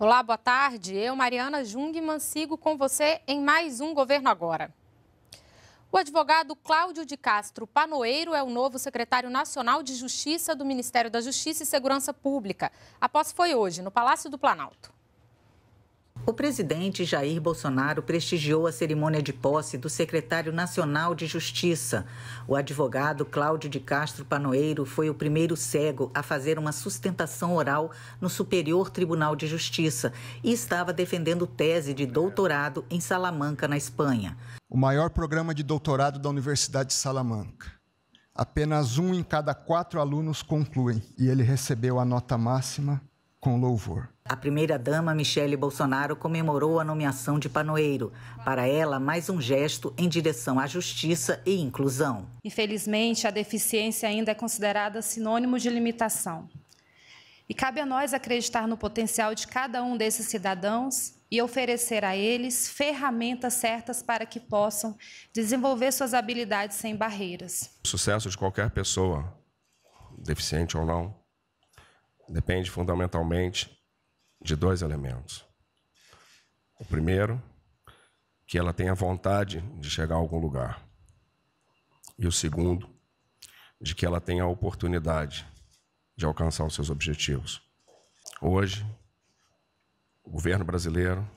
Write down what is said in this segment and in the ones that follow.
Olá, boa tarde. Eu, Mariana Jungmann, sigo com você em mais um Governo Agora. O advogado Cláudio de Castro Panoeiro é o novo secretário nacional de Justiça do Ministério da Justiça e Segurança Pública. A posse foi hoje, no Palácio do Planalto. O presidente Jair Bolsonaro prestigiou a cerimônia de posse do secretário nacional de Justiça. O advogado Cláudio de Castro Panoeiro foi o primeiro cego a fazer uma sustentação oral no Superior Tribunal de Justiça e estava defendendo tese de doutorado em Salamanca, na Espanha. O maior programa de doutorado da Universidade de Salamanca. Apenas um em cada quatro alunos concluem e ele recebeu a nota máxima com louvor. A primeira-dama Michele Bolsonaro comemorou a nomeação de Panoeiro. Para ela, mais um gesto em direção à justiça e inclusão. Infelizmente, a deficiência ainda é considerada sinônimo de limitação. E cabe a nós acreditar no potencial de cada um desses cidadãos e oferecer a eles ferramentas certas para que possam desenvolver suas habilidades sem barreiras. O sucesso de qualquer pessoa, deficiente ou não, depende fundamentalmente de dois elementos. O primeiro, que ela tenha vontade de chegar a algum lugar. E o segundo, de que ela tenha a oportunidade de alcançar os seus objetivos. Hoje, o governo brasileiro,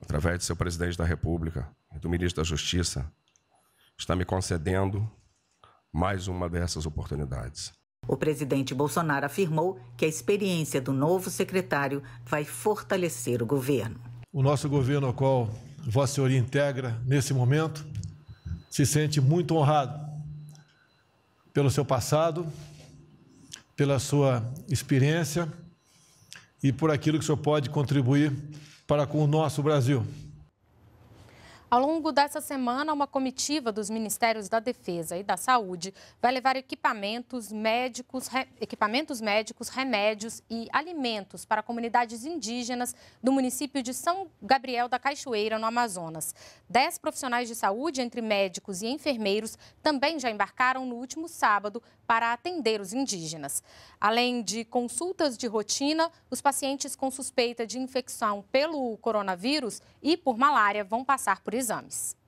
através do seu presidente da República e do ministro da Justiça, está me concedendo mais uma dessas oportunidades. O presidente Bolsonaro afirmou que a experiência do novo secretário vai fortalecer o governo. O nosso governo, ao qual Vossa Senhoria integra nesse momento, se sente muito honrado pelo seu passado, pela sua experiência e por aquilo que o senhor pode contribuir para com o nosso Brasil. Ao longo dessa semana, uma comitiva dos Ministérios da Defesa e da Saúde vai levar equipamentos médicos, re... equipamentos médicos, remédios e alimentos para comunidades indígenas do município de São Gabriel da Cachoeira, no Amazonas. Dez profissionais de saúde, entre médicos e enfermeiros, também já embarcaram no último sábado para atender os indígenas. Além de consultas de rotina, os pacientes com suspeita de infecção pelo coronavírus e por malária vão passar por exames.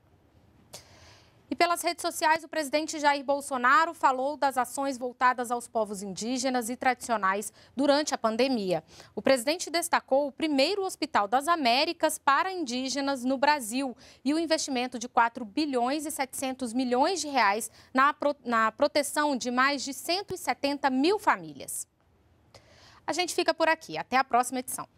E pelas redes sociais, o presidente Jair Bolsonaro falou das ações voltadas aos povos indígenas e tradicionais durante a pandemia. O presidente destacou o primeiro Hospital das Américas para indígenas no Brasil e o investimento de 4 bilhões e 700 milhões de reais na, na proteção de mais de 170 mil famílias. A gente fica por aqui. Até a próxima edição.